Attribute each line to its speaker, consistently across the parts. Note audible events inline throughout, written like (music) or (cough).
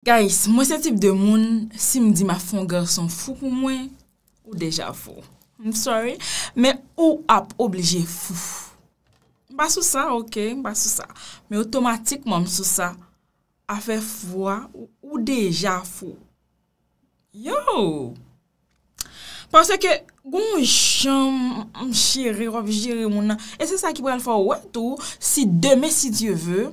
Speaker 1: Guys, mwen se tip de moun, si mdi ma fon gerson fou kou mwen, ou deja fou. I'm sorry, men ou ap oblije fou. Mba sou sa, ok, mba sou sa. Men otomatik mwen msa sou sa, afe fwa ou deja fou. Yo! Pense ke, goun jom mchiri, rovjiri moun nan, e se sa ki brel fwa wet ou, si deme si Diyo vwe,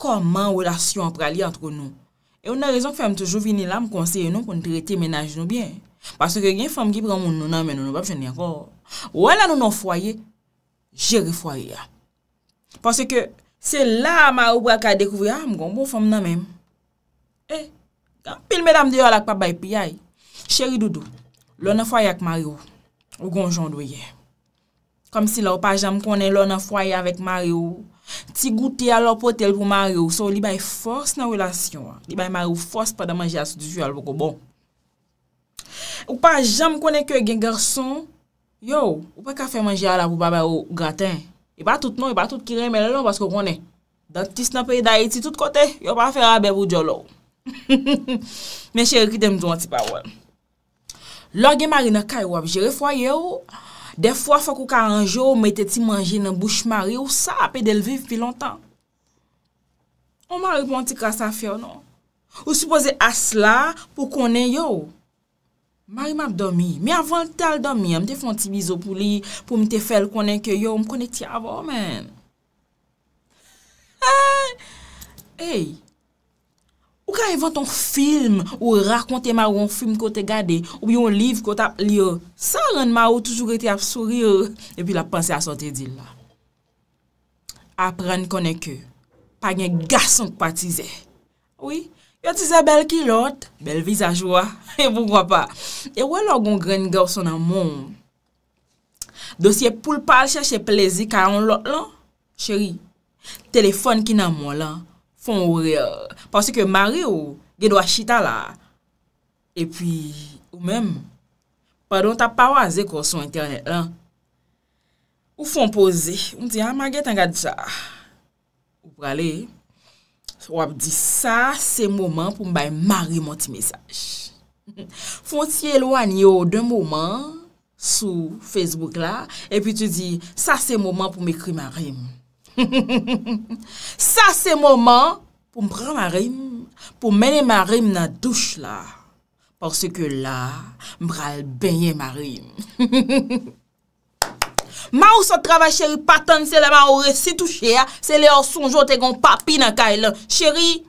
Speaker 1: koman um, wè la syon prali antre nou? E ou nan rezon ki fèm toujou vini la m konseye nou pou n treti menaj nou byen. Pase ke gen fèm gi pran moun nou nan men nou nan bap jen yankon. Ou an la nou nan fwaye, jere fwaye ya. Pase ke se la Marou Brak a dekouvre a ah, m gombo fèm nan men. E, kan pil medam diyo alak pa bay piyay. Cheri doudou, lona fwaye ak Marou. Ou gonjon dweye. Kom si la ou pa jam konen lona fwaye avèk Marou. Ti gouti alop hotel pou Mario, sou li bay fos nan relasyon. Li bay Mario fos pa da manje a sou disjou alpoko bon. Ou pa jam konen ke gen garson, yo, ou pa ka fè manje a la pou baba ou graten. E ba tout non, e ba tout ki reme lè lon, pasko konen. Dans tis nan pey da eti tout kote, yo pa fè a bebe ou djolo. Men chè re kite mdou an ti pa wè. Lò gen Mario nan kaj wap, jere fwa yo, yo. De fwa fwa kou ka anj yo, mwen te ti manje nan bouch mari, ou sa apè del viv pi lontan. Ou mwen ripon ti krasa fyo, non? Ou supose as la pou konen yo? Mari mwen ap domi, mi avan tal domi, mwen te fon ti bizo pou li pou mwen te fel konen ke yo, mwen konen ti avan men. Eyyy! Ou ka evan ton film ou rakonte ma ou yon film kote gade, ou yon liv kote ap liyo, sa ren ma ou toujou rete ap souri yo, epi la panse a sote di la. Aprende konen ke, pa gen gasan kwa tize. Oui, yo tize bel ki lot, bel vizaj wwa, (laughs) e pou mwa pa. E wè lò gongren gaw son amon? Dosye poul pal chache plezi kwa yon lot lan? Cheri, telefon ki nan mwan lan, Fon wè, euh, pwase ke mari ou gen wachita la. E pi, ou mèm, padon ta pa waze kon son internet lan. Ou fon pose, mwen di, a, ma gen tanga di sa. Ou prale, wap di, sa se mouman pou mbay mari mwote mesaj. (laughs) Fon siye lwanyo dè mouman sou Facebook la, e pi tu di, sa se mouman pou mwekri mari mwen. Sa (laughs) se mouman Pou m pran marim Pou menen marim nan douche la Porsi ke la M pral benye marim Ma ou sa travay cheri patan Se la ma ou re se touche Se le or sonjote kon papi nan kay lan Cheri,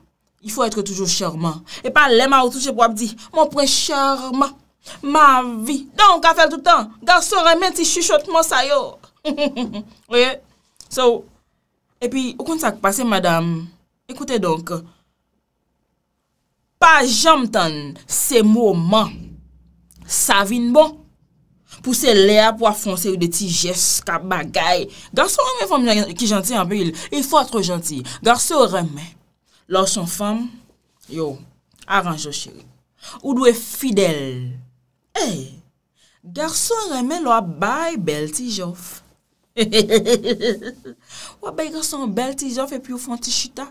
Speaker 1: yfo etre toujou cherman E pa le ma ou touche pou ap di Mon pran cherman Ma vi, don ka fel toutan Danson remen ti chuchotman sayo (laughs) Oye, so E pi, bon. ou kon sak pase madam, ekoute donk, pa jam tan se mou man, sa vin bon, pou se lea pou a fonse ou de ti jes eh, ka bagay. Garso reme fom ki janti anpe il, il fwa tro janti. Garso reme, lor son fom, yo, a ranjo che ou. Ou dwe fidel, ey, garso reme lor bay bel ti jof. (laughs) Wabay garson bel ti zof e pi ou fonti chita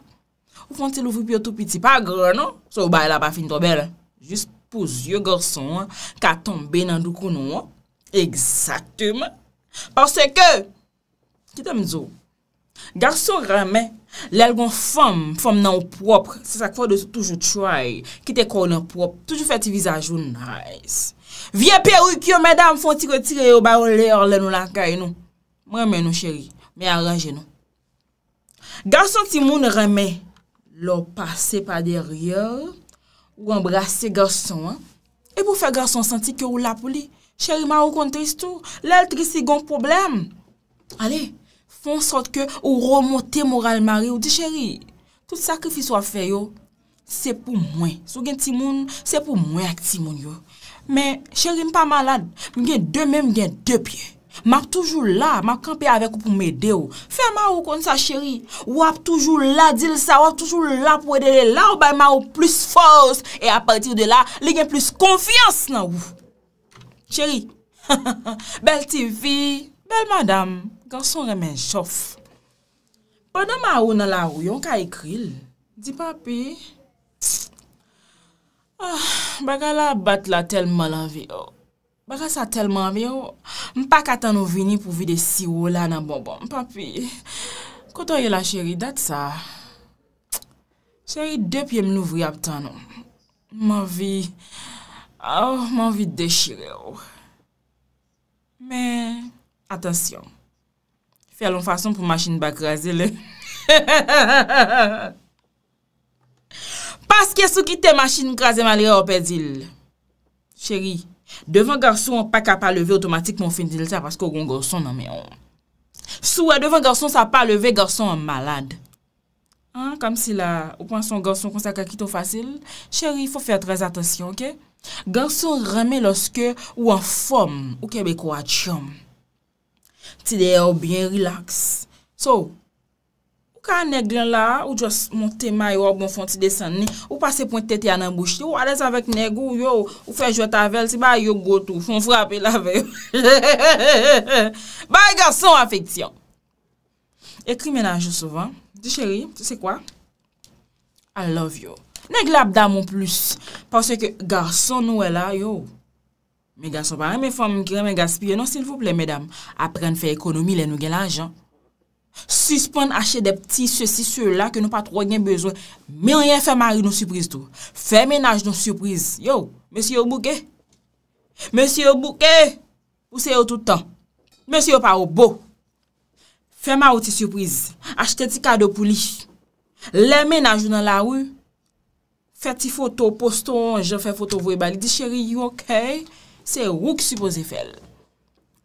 Speaker 1: Ou fonti loufou pi ou tou piti pa gre non So ou bay la pa fin to bel Jus pou zye garson Ka tombe nan dou konon Eksaktume Pase ke Kitem zo Garson reme lel gon fom Fom nan ou prop Se sak fode sou toujou chwae Kitekou nan ou prop Toujou feti vizaj ou nice Vye pe ou kyo medam fonti kotire Ou bay ou le orle nou lakay non Mwen men nou chèri, men aranje nou. Garson ti moun remè, lò pase pa deryèl, ou embrase garson. E pou fè garson santi kè ou lapou li, chèri man ou kontè istou, lèl tri si gon problem. Ale, fon sot kè ou remote moral mari ou di chèri. Tout sakrifis wafè yo, se pou mwen. Sou gen ti moun, se pou mwen ak ti moun yo. Men chèri mpa malad, mwen gen dè mè mwen gen dè pye. M ap toujou la, m ap kampe avek pou m ede ou. Fè m a ou kon sa, chéri. Ou ap toujou la, dil sa, ou ap toujou la pou ede le la ou bay m a ou plus fos. E a partir de la, le gen plus konfiyans nan ou. Chéri, (laughs) bel ti vi, bel madame, garson remen chof. Pwè nan m a ou nan la ou, yon ka ekril. Di papi, ah, bagala bat la telman la vi ou. Oh. Baka sa telman mi yo, mpa katan yo vini pou vi de siwola nan bonbon. Papi, koto yo la cheri dat sa, cheri depye mnouvri ap tan yo. Man vi, oh, man vi dechire yo. Men, atensyon, fè alon fason pou masin bakraze le. Paske sou ki te masin kraze mali yo pedil. Cheri. Devan garso an pa kap a leve otomatik moun finil sa paske ou goun garso nan mè an. Sou an devan garso sa pa leve garso an malade. An, kam si la ou pan son garso konsa kakito fasil. Cheri, fò fèr trez atensyon, ok? Garson remè loske ou an fòm ou kebeko a tchom. Ti deye ou byen relax. So... Ka neglen la, ou jwa montema yo, bon fon ti desen ni, ou pase pointe teti anan bouch ti, ou alèz avèk neg, ou yo, ou fè jwè tavel, si ba yo go tou, fon frapè la vè (laughs) yo. Bay gason afeksyon. Ekri menanjou sovan, di chéri, ti se kwa? I love yo. Neglen ap damon plus, pwase ke gason nou elan yo. Me gason parè, me fòm, me kre, me gaspye, non sil fò ple, medam, apren fè ekonomi, le nou gen l'anjant. Suspon achè de pti sè si sè la Ke nou patro gen bezwen Mènyen fè mary nou sürpriz tou Fè mènyen aj nou sürpriz Yo, mèsy yo bouke Mèsy yo bouke Ou se yo toutan Mèsy yo paro bo Fè mènyen ou ti sürpriz Achète ti kado pou li Lè mènyen aj nou nan la wè Fè ti foto poston Je fè foto voy bali Di chèri yo kè Se wou ki suppose fèl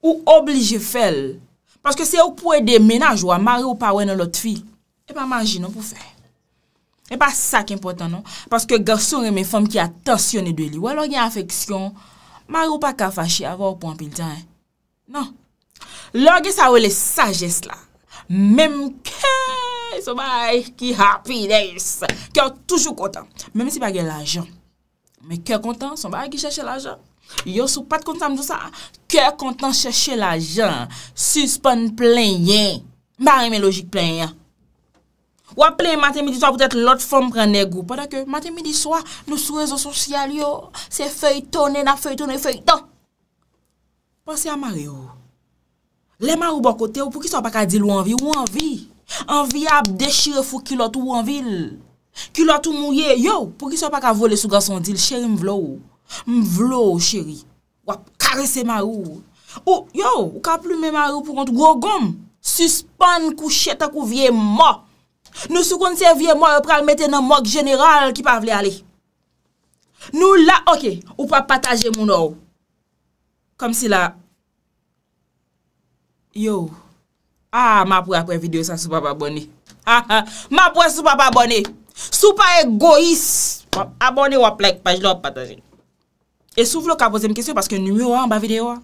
Speaker 1: Ou oblige fèl Paske se ou pou e demenaj wwa, mar ou pa wè nan lotri, e pa manji nan pou fè. E pa sa ki important nan, paske gason reme fèm ki atasyon e dwe li. Wè lò gen afeksyon, mar ou pa kafashi avò ou pwampil tan. Eh? Nan, lò gen sa wè le sajes la, mem ke somay ki happiness, ke ou toujou kontan. Mem si bagè l'ajan, men ke kontan somay ki chèche l'ajan. Yo sou pat kontan mdousa, kèr kontan chèche l'ajan, suspon plen yè. Mbari mè logik plen yè. Wap plen matè midi swa pwetè l'ot fòm pranè gò. Padè kè matè midi swa, nou sou rezo sosyal yo, se fèy tonè na fèy tonè fèy ton. Pansè a maryo. Lè mè ou bò kote ou pou ki swa pa ka dil ou anvi, ou anvi. Anvi ap dechire fò ki lot ou anvil. Ki lot ou mouye yo, pou ki swa pa ka vole sou ganson dil, chèrim vlo ou. M vlo ou cheri Wap karesse marou Ou yo ou ka plume marou pou kontu Gwo gom Suspon kou cheta kou vie mò Nou sou kon se vie mò Ou pral mette nan mok general ki pa vle ale Nou la ok Ou pa pataje moun ou Kom si la Yo A ah, ma pou apwe video sa sou pa pa abone Ha ha Ma pou apwe sou pa pa abone Sou pa egois Abone wap like pa jlo pataje E sou vlo kapoze m kesyo paske nou yon an ba videwa.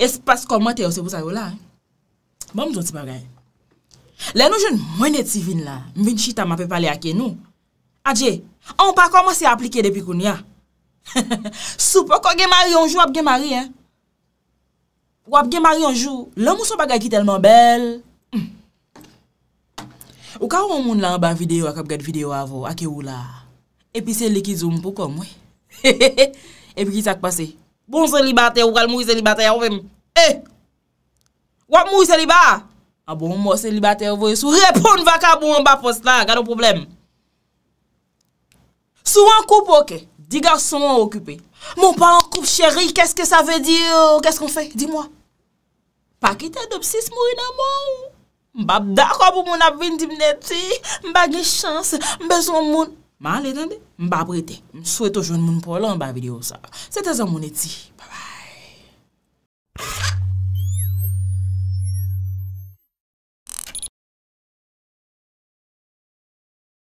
Speaker 1: E spas komante yo se pou sa yon la. Bon m zon ti magay. Le nou joun mwenet si vin la. M vin chita ma pe pale ake nou. Adje, an pa komanse aplike depi koun ya. (laughs) Sou po kwa genmari yon jou ap genmari. Ou ap genmari yon jou. Lè mou sou bagay ki telman bel. Ou ka ou moun la an ba videwa kap gade videwa avou ake yon la. E pi se likizou m pou kom wey. Hehehehe. (laughs) Epi ki tak pase? Bon selibate ou kal mou selibate ouvem? Eh! Wap mou selibate? A ah bon mou selibate ouvem? Sou repon vaka pou mou mba postan. Gado problem? Sou an koup oke? Di gar son mou okupe? Mou pa an koup cheri? Keske sa ve di ou? Keske mou fe? Di mou? Pakite dobsis mou ina mou? Mbap da kwa pou mou nabin dimneti? Mbagi chans? Mbez moun moun? Ma ale dende, mba brete. M sweto jwen moun pou lan ba video sa. Se te zon moun eti.